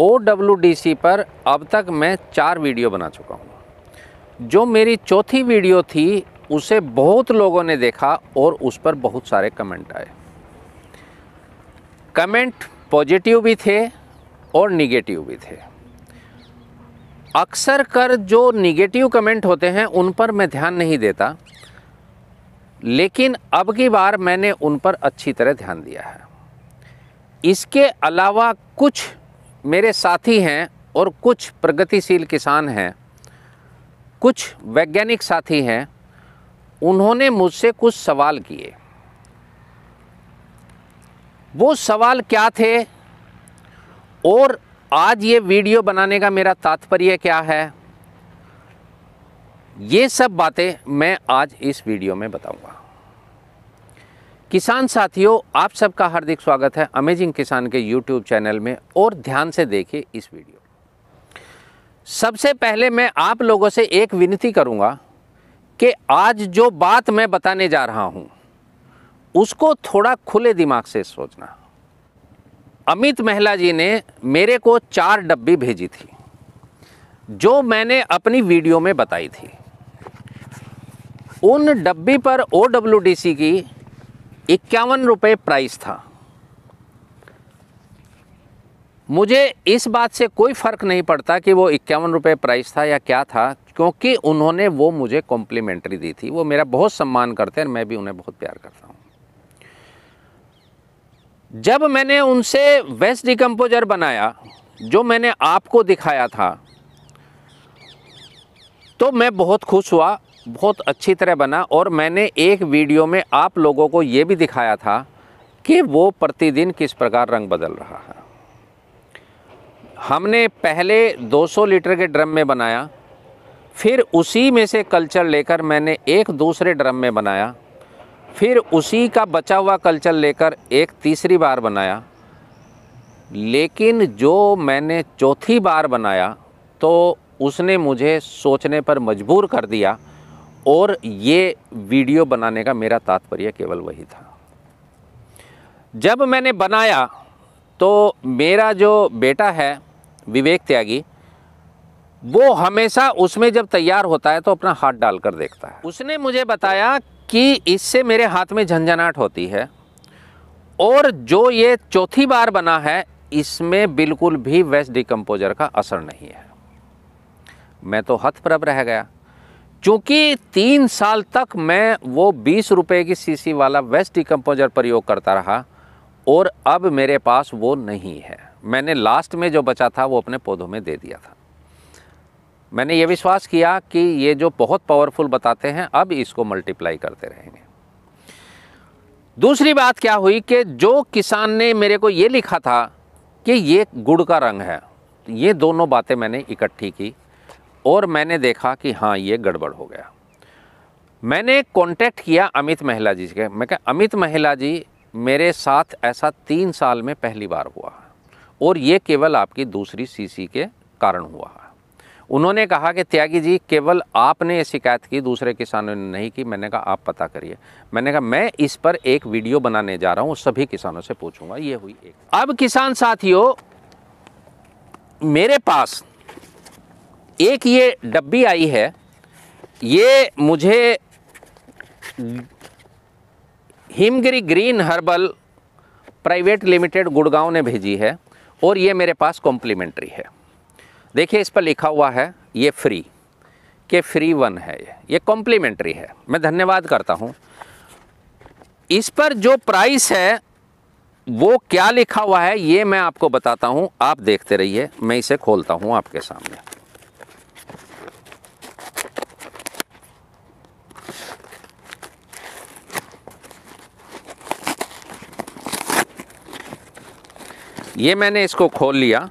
ओ पर अब तक मैं चार वीडियो बना चुका हूँ जो मेरी चौथी वीडियो थी उसे बहुत लोगों ने देखा और उस पर बहुत सारे कमेंट आए कमेंट पॉजिटिव भी थे और निगेटिव भी थे अक्सर कर जो निगेटिव कमेंट होते हैं उन पर मैं ध्यान नहीं देता लेकिन अब की बार मैंने उन पर अच्छी तरह ध्यान दिया है इसके अलावा कुछ मेरे साथी हैं और कुछ प्रगतिशील किसान हैं कुछ वैज्ञानिक साथी हैं उन्होंने मुझसे कुछ सवाल किए वो सवाल क्या थे और आज ये वीडियो बनाने का मेरा तात्पर्य क्या है ये सब बातें मैं आज इस वीडियो में बताऊंगा किसान साथियों आप सबका हार्दिक स्वागत है अमेजिंग किसान के यूट्यूब चैनल में और ध्यान से देखिए इस वीडियो सबसे पहले मैं आप लोगों से एक विनती करूंगा कि आज जो बात मैं बताने जा रहा हूं उसको थोड़ा खुले दिमाग से सोचना अमित महला जी ने मेरे को चार डब्बी भेजी थी जो मैंने अपनी वीडियो में बताई थी उन डब्बी पर ओ की इक्यावन रुपये प्राइस था मुझे इस बात से कोई फ़र्क नहीं पड़ता कि वो इक्यावन रुपये प्राइस था या क्या था क्योंकि उन्होंने वो मुझे कॉम्प्लीमेंट्री दी थी वो मेरा बहुत सम्मान करते हैं और मैं भी उन्हें बहुत प्यार करता हूँ जब मैंने उनसे वेस्ट डिकम्पोजर बनाया जो मैंने आपको दिखाया था तो मैं बहुत खुश हुआ बहुत अच्छी तरह बना और मैंने एक वीडियो में आप लोगों को ये भी दिखाया था कि वो प्रतिदिन किस प्रकार रंग बदल रहा है हमने पहले 200 लीटर के ड्रम में बनाया फिर उसी में से कल्चर लेकर मैंने एक दूसरे ड्रम में बनाया फिर उसी का बचा हुआ कल्चर लेकर एक तीसरी बार बनाया लेकिन जो मैंने चौथी बार बनाया तो उसने मुझे सोचने पर मजबूर कर दिया और ये वीडियो बनाने का मेरा तात्पर्य केवल वही था जब मैंने बनाया तो मेरा जो बेटा है विवेक त्यागी वो हमेशा उसमें जब तैयार होता है तो अपना हाथ डालकर देखता है उसने मुझे बताया कि इससे मेरे हाथ में झंझनाहट होती है और जो ये चौथी बार बना है इसमें बिल्कुल भी वेस्ट डिकम्पोजर का असर नहीं है मैं तो हथप्रभ रह गया चूँकि तीन साल तक मैं वो बीस रुपये की सीसी वाला वेस्ट डिकम्पोजर प्रयोग करता रहा और अब मेरे पास वो नहीं है मैंने लास्ट में जो बचा था वो अपने पौधों में दे दिया था मैंने ये विश्वास किया कि ये जो बहुत पावरफुल बताते हैं अब इसको मल्टीप्लाई करते रहेंगे दूसरी बात क्या हुई कि जो किसान ने मेरे को ये लिखा था कि ये गुड़ का रंग है ये दोनों बातें मैंने इकट्ठी की और मैंने देखा कि हाँ ये गड़बड़ हो गया मैंने कांटेक्ट किया अमित महिला जी के मैं कहा अमित महिला जी मेरे साथ ऐसा तीन साल में पहली बार हुआ और ये केवल आपकी दूसरी सीसी के कारण हुआ उन्होंने कहा कि त्यागी जी केवल आपने ये शिकायत की दूसरे किसानों ने नहीं की मैंने कहा आप पता करिए मैंने कहा मैं इस पर एक वीडियो बनाने जा रहा हूँ सभी किसानों से पूछूंगा ये हुई एक अब किसान साथियों मेरे पास एक ये डब्बी आई है ये मुझे Himgiri green herbal private limited Gurgaon ने भेजी है और ये मेरे पास कॉम्प्लीमेंट्री है देखिए इस पर लिखा हुआ है ये फ्री के फ्री वन है ये ये कॉम्प्लीमेंट्री है मैं धन्यवाद करता हूँ इस पर जो प्राइस है वो क्या लिखा हुआ है ये मैं आपको बताता हूँ आप देखते रहिए मैं इसे खोलता हूँ आपके सामने ये मैंने इसको खोल लिया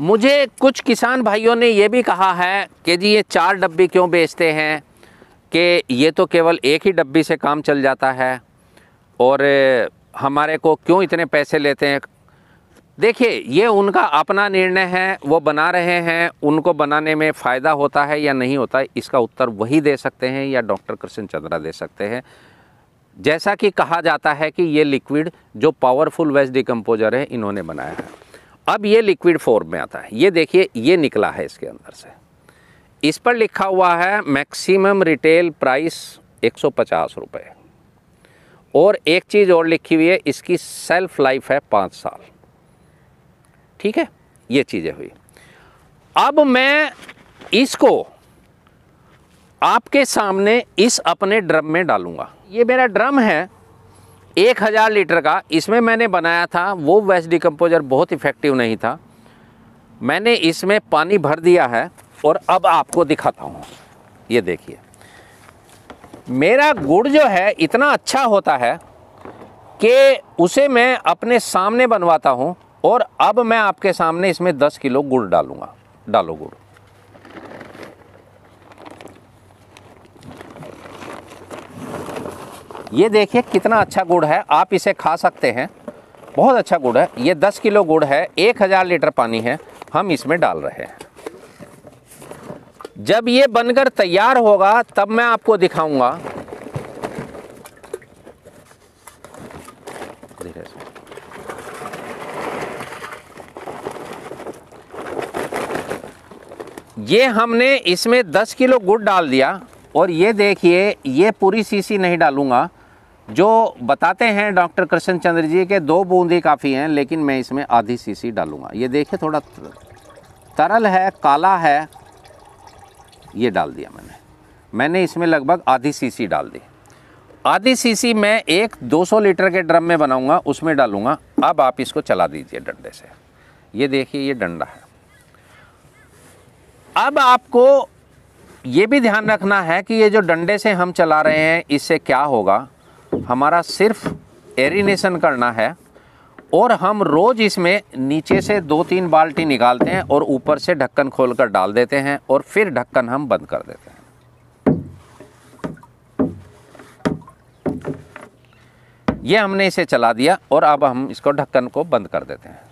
मुझे कुछ किसान भाइयों ने ये भी कहा है कि जी ये चार डब्बी क्यों बेचते हैं कि ये तो केवल एक ही डब्बी से काम चल जाता है और हमारे को क्यों इतने पैसे लेते हैं देखिए ये उनका अपना निर्णय है वो बना रहे हैं उनको बनाने में फ़ायदा होता है या नहीं होता है इसका उत्तर वही दे सकते हैं या डॉक्टर कृष्ण चंद्रा दे सकते हैं जैसा कि कहा जाता है कि ये लिक्विड जो पावरफुल वेस्ट डिकम्पोजर है इन्होंने बनाया है अब ये लिक्विड फॉर्म में आता है ये देखिए ये निकला है इसके अंदर से इस पर लिखा हुआ है मैक्सिमम रिटेल प्राइस एक सौ रुपये और एक चीज़ और लिखी हुई है इसकी सेल्फ लाइफ है पाँच साल ठीक है ये चीज़ें हुई अब मैं इसको आपके सामने इस अपने ड्रम में डालूंगा ये मेरा ड्रम है एक हज़ार लीटर का इसमें मैंने बनाया था वो वेस्ट डिकम्पोजर बहुत इफ़ेक्टिव नहीं था मैंने इसमें पानी भर दिया है और अब आपको दिखाता हूँ ये देखिए मेरा गुड़ जो है इतना अच्छा होता है कि उसे मैं अपने सामने बनवाता हूँ और अब मैं आपके सामने इसमें दस किलो गुड़ डालूँगा डालो गुड़ ये देखिए कितना अच्छा गुड़ है आप इसे खा सकते हैं बहुत अच्छा गुड़ है ये दस किलो गुड़ है एक हज़ार लीटर पानी है हम इसमें डाल रहे हैं जब ये बनकर तैयार होगा तब मैं आपको दिखाऊंगा ये हमने इसमें 10 किलो गुड़ डाल दिया और ये देखिए ये पूरी सीसी नहीं डालूंगा जो बताते हैं डॉक्टर कृष्ण चंद्र जी के दो बूंदी काफ़ी हैं लेकिन मैं इसमें आधी सीसी डालूंगा ये देखिए थोड़ा तरल है काला है ये डाल दिया मैंने मैंने इसमें लगभग आधी सीसी डाल दी आधी सीसी मैं एक 200 लीटर के ड्रम में बनाऊंगा उसमें डालूंगा अब आप इसको चला दीजिए डंडे से ये देखिए ये डंडा है अब आपको ये भी ध्यान रखना है कि ये जो डंडे से हम चला रहे हैं इससे क्या होगा हमारा सिर्फ एरिनेशन करना है और हम रोज़ इसमें नीचे से दो तीन बाल्टी निकालते हैं और ऊपर से ढक्कन खोलकर डाल देते हैं और फिर ढक्कन हम बंद कर देते हैं ये हमने इसे चला दिया और अब हम इसको ढक्कन को बंद कर देते हैं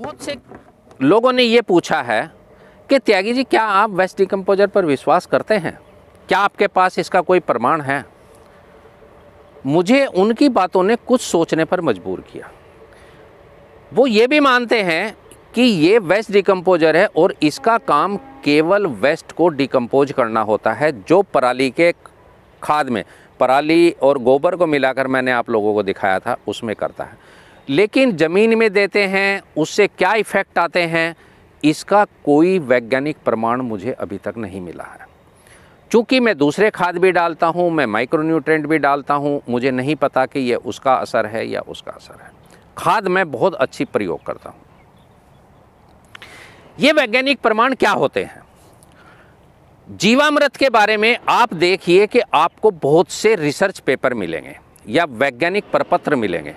बहुत से लोगों ने ये पूछा है कि त्यागी जी क्या आप वेस्ट डिकम्पोजर पर विश्वास करते हैं क्या आपके पास इसका कोई प्रमाण है मुझे उनकी बातों ने कुछ सोचने पर मजबूर किया वो ये भी मानते हैं कि ये वेस्ट डिकम्पोजर है और इसका काम केवल वेस्ट को डिकम्पोज करना होता है जो पराली के खाद में पराली और गोबर को मिलाकर मैंने आप लोगों को दिखाया था उसमें करता है लेकिन ज़मीन में देते हैं उससे क्या इफ़ेक्ट आते हैं इसका कोई वैज्ञानिक प्रमाण मुझे अभी तक नहीं मिला है चूँकि मैं दूसरे खाद भी डालता हूँ मैं माइक्रोन्यूट्रेंट भी डालता हूँ मुझे नहीं पता कि यह उसका असर है या उसका असर है खाद मैं बहुत अच्छी प्रयोग करता हूँ ये वैज्ञानिक प्रमाण क्या होते हैं जीवामृत के बारे में आप देखिए कि आपको बहुत से रिसर्च पेपर मिलेंगे या वैज्ञानिक प्रपत्र मिलेंगे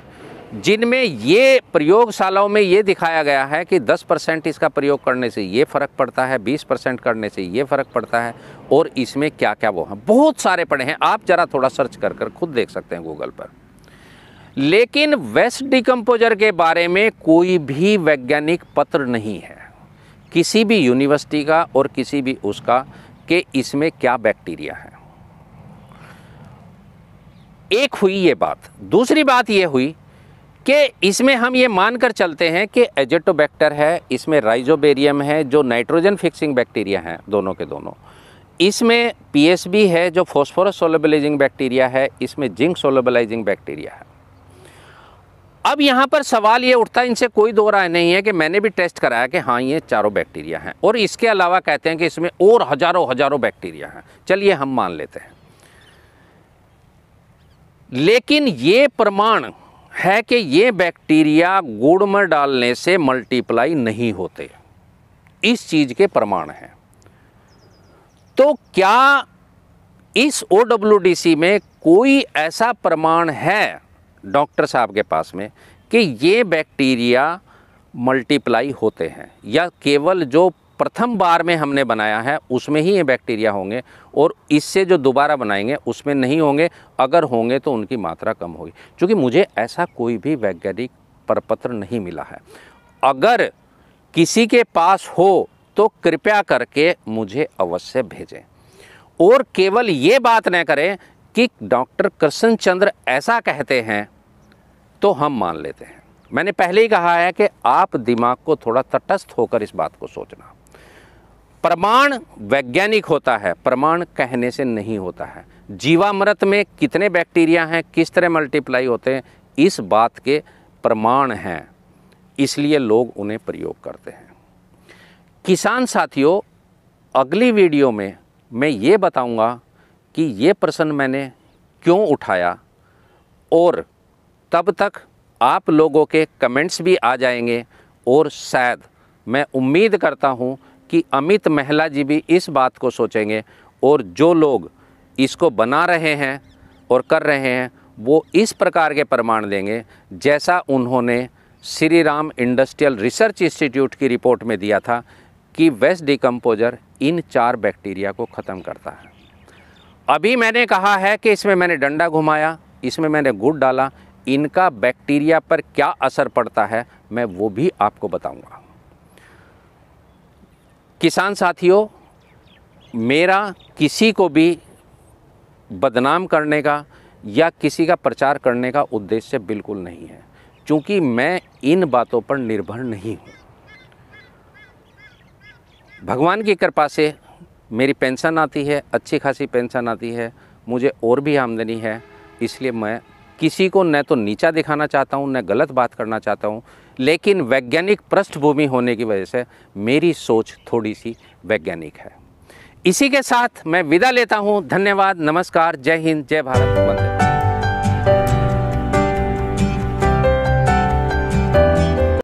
जिनमें ये प्रयोगशालाओं में ये दिखाया गया है कि 10 परसेंट इसका प्रयोग करने से ये फ़र्क पड़ता है 20 परसेंट करने से ये फ़र्क पड़ता है और इसमें क्या क्या वो हैं बहुत सारे पड़े हैं आप ज़रा थोड़ा सर्च कर कर खुद देख सकते हैं गूगल पर लेकिन वेस्ट डिकम्पोजर के बारे में कोई भी वैज्ञानिक पत्र नहीं है किसी भी यूनिवर्सिटी का और किसी भी उसका कि इसमें क्या बैक्टीरिया है एक हुई ये बात दूसरी बात ये हुई कि इसमें हम ये मानकर चलते हैं कि एजेटोबैक्टर है इसमें राइजोबेरियम है जो नाइट्रोजन फिक्सिंग बैक्टीरिया हैं दोनों के दोनों इसमें पीएसबी है जो फॉस्फोरस सोलबलाइजिंग बैक्टीरिया है इसमें जिंक सोलबलाइजिंग बैक्टीरिया है अब यहाँ पर सवाल ये उठता है इनसे कोई दो राय नहीं है कि मैंने भी टेस्ट कराया कि हाँ ये चारों बैक्टीरिया हैं और इसके अलावा कहते हैं कि इसमें और हज़ारों हज़ारों बैक्टीरिया हैं चलिए हम मान लेते हैं लेकिन ये प्रमाण है कि ये बैक्टीरिया गुड़ में डालने से मल्टीप्लाई नहीं होते इस चीज़ के प्रमाण हैं तो क्या इस ओ में कोई ऐसा प्रमाण है डॉक्टर साहब के पास में कि ये बैक्टीरिया मल्टीप्लाई होते हैं या केवल जो प्रथम बार में हमने बनाया है उसमें ही ये बैक्टीरिया होंगे और इससे जो दोबारा बनाएंगे उसमें नहीं होंगे अगर होंगे तो उनकी मात्रा कम होगी क्योंकि मुझे ऐसा कोई भी वैज्ञानिक परपत्र नहीं मिला है अगर किसी के पास हो तो कृपया करके मुझे अवश्य भेजें और केवल ये बात न करें कि डॉक्टर कृष्ण चंद्र ऐसा कहते हैं तो हम मान लेते हैं मैंने पहले ही कहा है कि आप दिमाग को थोड़ा तटस्थ होकर इस बात को सोचना प्रमाण वैज्ञानिक होता है प्रमाण कहने से नहीं होता है जीवामृत में कितने बैक्टीरिया हैं किस तरह मल्टीप्लाई होते हैं इस बात के प्रमाण हैं इसलिए लोग उन्हें प्रयोग करते हैं किसान साथियों अगली वीडियो में मैं ये बताऊंगा कि ये प्रश्न मैंने क्यों उठाया और तब तक आप लोगों के कमेंट्स भी आ जाएंगे और शायद मैं उम्मीद करता हूँ कि अमित महला जी भी इस बात को सोचेंगे और जो लोग इसको बना रहे हैं और कर रहे हैं वो इस प्रकार के प्रमाण देंगे जैसा उन्होंने Shri Ram industrial research institute की रिपोर्ट में दिया था कि वेस्ट डिकम्पोजर इन चार बैक्टीरिया को ख़त्म करता है अभी मैंने कहा है कि इसमें मैंने डंडा घुमाया इसमें मैंने गुड़ डाला इनका बैक्टीरिया पर क्या असर पड़ता है मैं वो भी आपको बताऊंगा किसान साथियों मेरा किसी को भी बदनाम करने का या किसी का प्रचार करने का उद्देश्य बिल्कुल नहीं है क्योंकि मैं इन बातों पर निर्भर नहीं हूँ भगवान की कृपा से मेरी पेंशन आती है अच्छी खासी पेंशन आती है मुझे और भी आमदनी है इसलिए मैं किसी को न तो नीचा दिखाना चाहता हूँ न गलत बात करना चाहता हूँ लेकिन वैज्ञानिक पृष्ठभूमि होने की वजह से मेरी सोच थोड़ी सी वैज्ञानिक है इसी के साथ मैं विदा लेता हूँ धन्यवाद नमस्कार जय हिंद जय भारत वंदे